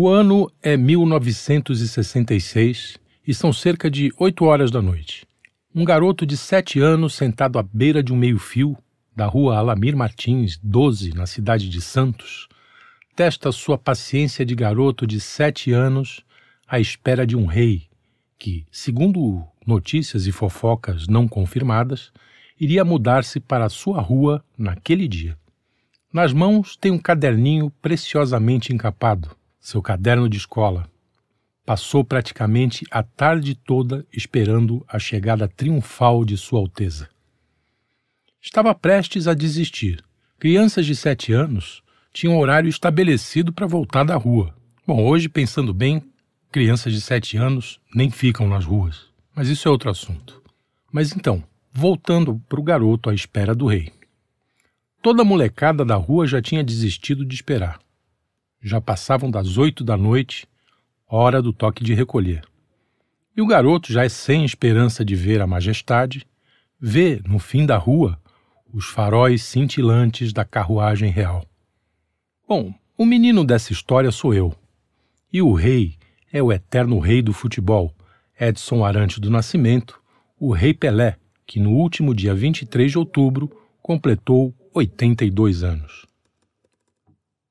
O ano é 1966 e são cerca de 8 horas da noite. Um garoto de 7 anos sentado à beira de um meio-fio da rua Alamir Martins, 12, na cidade de Santos, testa sua paciência de garoto de 7 anos à espera de um rei que, segundo notícias e fofocas não confirmadas, iria mudar-se para a sua rua naquele dia. Nas mãos tem um caderninho preciosamente encapado, seu caderno de escola. Passou praticamente a tarde toda esperando a chegada triunfal de Sua Alteza. Estava prestes a desistir. Crianças de sete anos tinham horário estabelecido para voltar da rua. Bom, hoje, pensando bem, crianças de sete anos nem ficam nas ruas. Mas isso é outro assunto. Mas então, voltando para o garoto à espera do rei. Toda a molecada da rua já tinha desistido de esperar. Já passavam das oito da noite, hora do toque de recolher. E o garoto, já é sem esperança de ver a majestade, vê, no fim da rua, os faróis cintilantes da carruagem real. Bom, o menino dessa história sou eu. E o rei é o eterno rei do futebol, Edson Arantes do Nascimento, o Rei Pelé, que no último dia 23 de outubro completou 82 anos.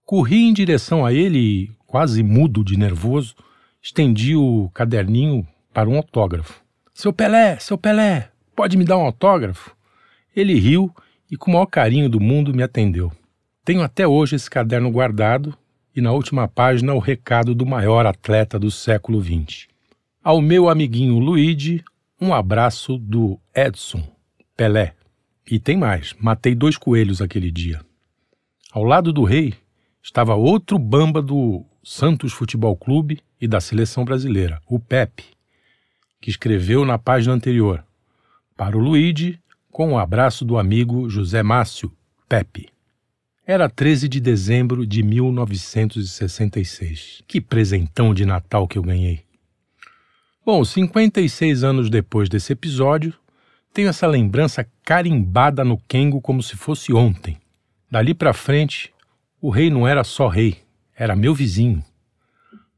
Corri em direção a ele e, quase mudo de nervoso, estendi o caderninho para um autógrafo. Seu Pelé, seu Pelé, pode me dar um autógrafo? Ele riu e, com o maior carinho do mundo, me atendeu. Tenho até hoje esse caderno guardado e na última página o recado do maior atleta do século XX. Ao meu amiguinho Luigi, um abraço do Edson Pelé. E tem mais, matei dois coelhos aquele dia. Ao lado do rei, estava outro bamba do Santos Futebol Clube e da Seleção Brasileira, o Pepe, que escreveu na página anterior: Para o Luigi, com o abraço do amigo José Márcio, Pepe. Era 13 de dezembro de 1966. Que presentão de Natal que eu ganhei! Bom, 56 anos depois desse episódio, tenho essa lembrança carimbada no Kengo como se fosse ontem. Dali para frente, o rei não era só rei, era meu vizinho.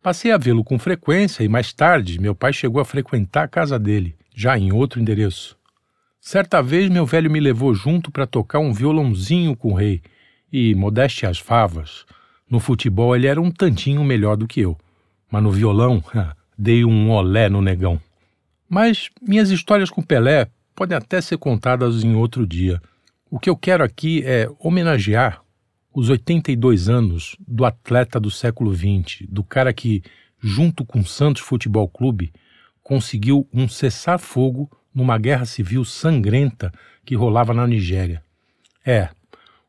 Passei a vê-lo com frequência e mais tarde meu pai chegou a frequentar a casa dele, já em outro endereço. Certa vez meu velho me levou junto para tocar um violãozinho com o rei e, modéstia às favas, no futebol ele era um tantinho melhor do que eu, mas no violão dei um olé no negão. Mas minhas histórias com Pelé podem até ser contadas em outro dia. O que eu quero aqui é homenagear os 82 anos do atleta do século XX, do cara que, junto com o Santos Futebol Clube, conseguiu um cessar-fogo numa guerra civil sangrenta que rolava na Nigéria. É,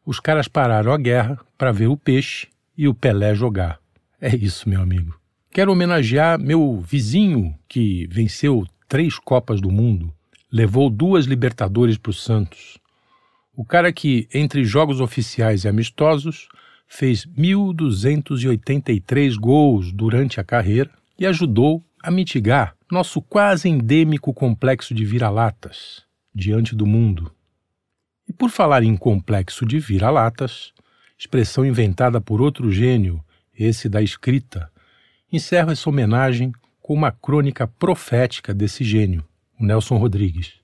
os caras pararam a guerra para ver o peixe e o Pelé jogar. É isso, meu amigo. Quero homenagear meu vizinho que venceu três Copas do Mundo, levou duas Libertadores para o Santos, o cara que, entre jogos oficiais e amistosos, fez 1.283 gols durante a carreira e ajudou a mitigar nosso quase endêmico complexo de vira-latas diante do mundo. E por falar em complexo de vira-latas, expressão inventada por outro gênio, esse da escrita, encerro essa homenagem com uma crônica profética desse gênio, o Nelson Rodrigues.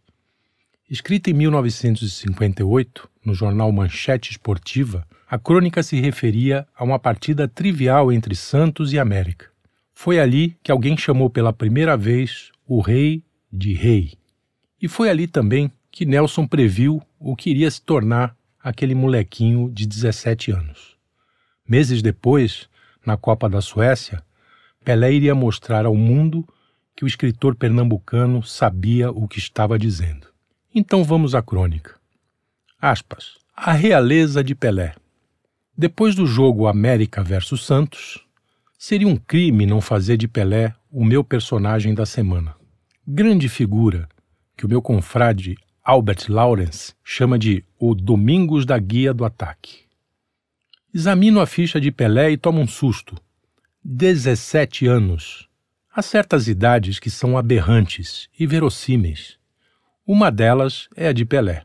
Escrita em 1958 no jornal Manchete Esportiva, a crônica se referia a uma partida trivial entre Santos e América. Foi ali que alguém chamou pela primeira vez o rei de rei. E foi ali também que Nelson previu o que iria se tornar aquele molequinho de 17 anos. Meses depois, na Copa da Suécia, Pelé iria mostrar ao mundo que o escritor pernambucano sabia o que estava dizendo. Então vamos à crônica. Aspas. A realeza de Pelé. Depois do jogo América versus Santos, seria um crime não fazer de Pelé o meu personagem da semana. Grande figura que o meu confrade Albert Lawrence chama de o Domingos da Guia do Ataque. Examino a ficha de Pelé e tomo um susto. 17 anos. Há certas idades que são aberrantes e verossímeis. Uma delas é a de Pelé.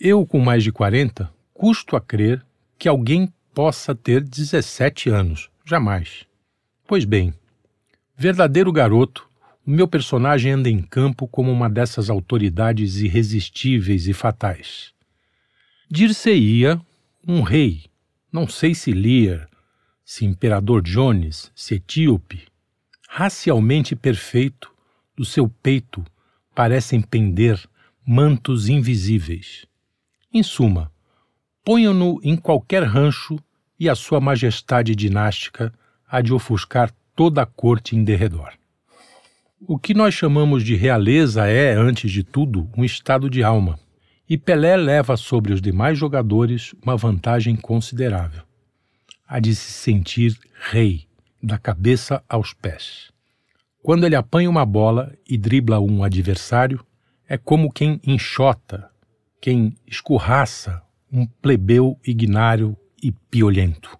Eu, com mais de 40, custo a crer que alguém possa ter 17 anos. Jamais. Pois bem, verdadeiro garoto, o meu personagem anda em campo como uma dessas autoridades irresistíveis e fatais. Dir-se-ia um rei, não sei se Lear, se Imperador Jones, se etíope, racialmente perfeito, do seu peito parecem pender mantos invisíveis. Em suma, ponham-no em qualquer rancho e a sua majestade dinástica há de ofuscar toda a corte em derredor. O que nós chamamos de realeza é, antes de tudo, um estado de alma, e Pelé leva sobre os demais jogadores uma vantagem considerável: a de se sentir rei, da cabeça aos pés. Quando ele apanha uma bola e dribla um adversário, é como quem enxota, quem escorraça um plebeu ignário e piolento.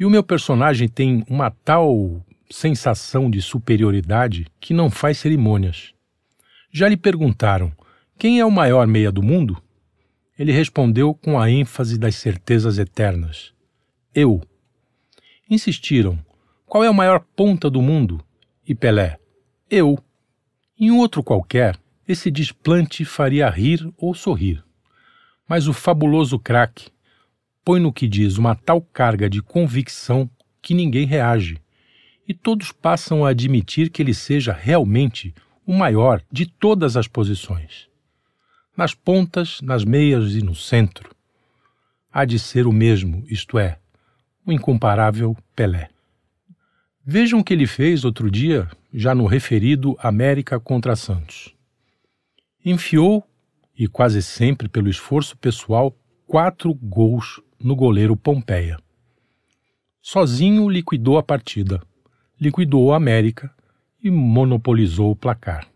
E o meu personagem tem uma tal sensação de superioridade que não faz cerimônias. Já lhe perguntaram: quem é o maior meia do mundo? Ele respondeu com a ênfase das certezas eternas: Eu. Insistiram: qual é o maior ponta do mundo? e Pelé. Eu. Em outro qualquer, esse desplante faria rir ou sorrir. Mas o fabuloso craque põe no que diz uma tal carga de convicção que ninguém reage, e todos passam a admitir que ele seja realmente o maior de todas as posições. Nas pontas, nas meias e no centro. Há de ser o mesmo, isto é, o incomparável Pelé. Vejam o que ele fez outro dia, já no referido América contra Santos. Enfiou, e quase sempre pelo esforço pessoal, quatro gols no goleiro Pompeia. Sozinho liquidou a partida, liquidou a América e monopolizou o placar.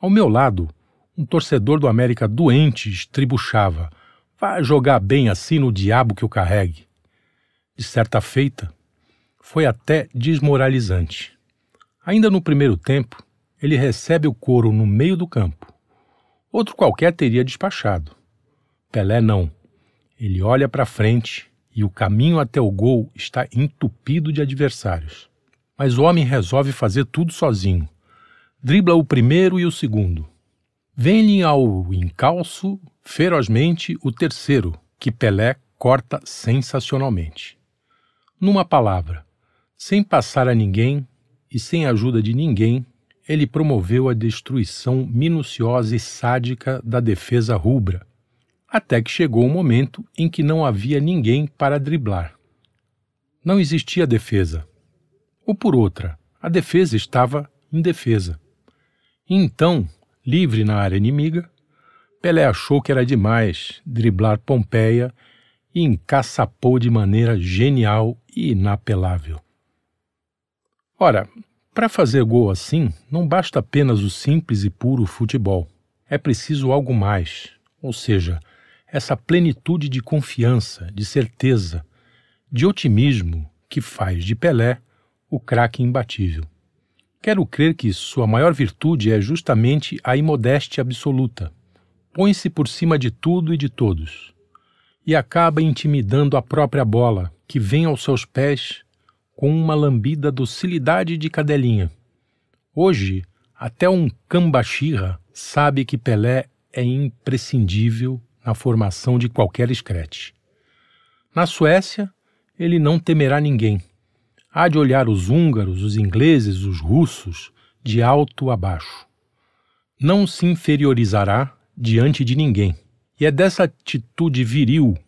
Ao meu lado, um torcedor do América doente estribuchava: Vai jogar bem assim no diabo que o carregue. De certa feita, foi até desmoralizante. Ainda no primeiro tempo, ele recebe o couro no meio do campo. Outro qualquer teria despachado. Pelé não. Ele olha para frente e o caminho até o gol está entupido de adversários. Mas o homem resolve fazer tudo sozinho. Dribla o primeiro e o segundo. Vem-lhe ao encalço, ferozmente, o terceiro, que Pelé corta sensacionalmente. Numa palavra, sem passar a ninguém e sem ajuda de ninguém, ele promoveu a destruição minuciosa e sádica da defesa rubra, até que chegou o momento em que não havia ninguém para driblar. Não existia defesa. Ou por outra, a defesa estava indefesa. Então, livre na área inimiga, Pelé achou que era demais driblar Pompeia e encaçapou de maneira genial e inapelável. Ora, para fazer gol assim, não basta apenas o simples e puro futebol. É preciso algo mais, ou seja, essa plenitude de confiança, de certeza, de otimismo que faz de Pelé o craque imbatível. Quero crer que sua maior virtude é justamente a imodéstia absoluta. Põe-se por cima de tudo e de todos. E acaba intimidando a própria bola, que vem aos seus pés com uma lambida docilidade de cadelinha. Hoje, até um cambachirra sabe que Pelé é imprescindível na formação de qualquer escrete. Na Suécia, ele não temerá ninguém. Há de olhar os húngaros, os ingleses, os russos, de alto a baixo. Não se inferiorizará diante de ninguém. E é dessa atitude viril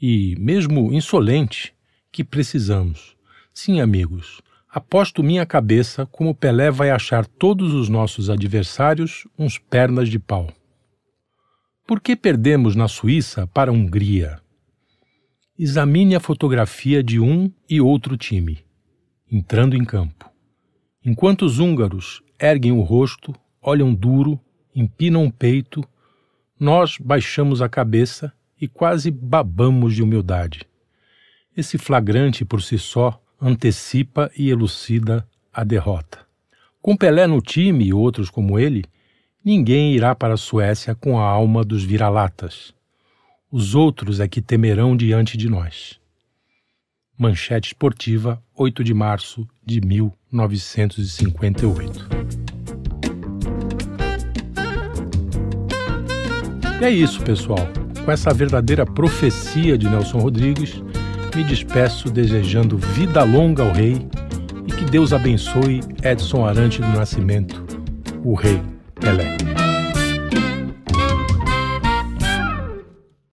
e mesmo insolente que precisamos Sim, amigos, aposto minha cabeça como Pelé vai achar todos os nossos adversários uns pernas de pau. Por que perdemos na Suíça para a Hungria? Examine a fotografia de um e outro time, entrando em campo. Enquanto os húngaros erguem o rosto, olham duro, empinam o peito, nós baixamos a cabeça e quase babamos de humildade. Esse flagrante por si só antecipa e elucida a derrota. Com Pelé no time e outros como ele, ninguém irá para a Suécia com a alma dos vira-latas. Os outros é que temerão diante de nós. Manchete Esportiva, 8 de março de 1958. E é isso, pessoal. Com essa verdadeira profecia de Nelson Rodrigues, me despeço desejando vida longa ao rei e que Deus abençoe Edson Arante do Nascimento, o rei Pelé.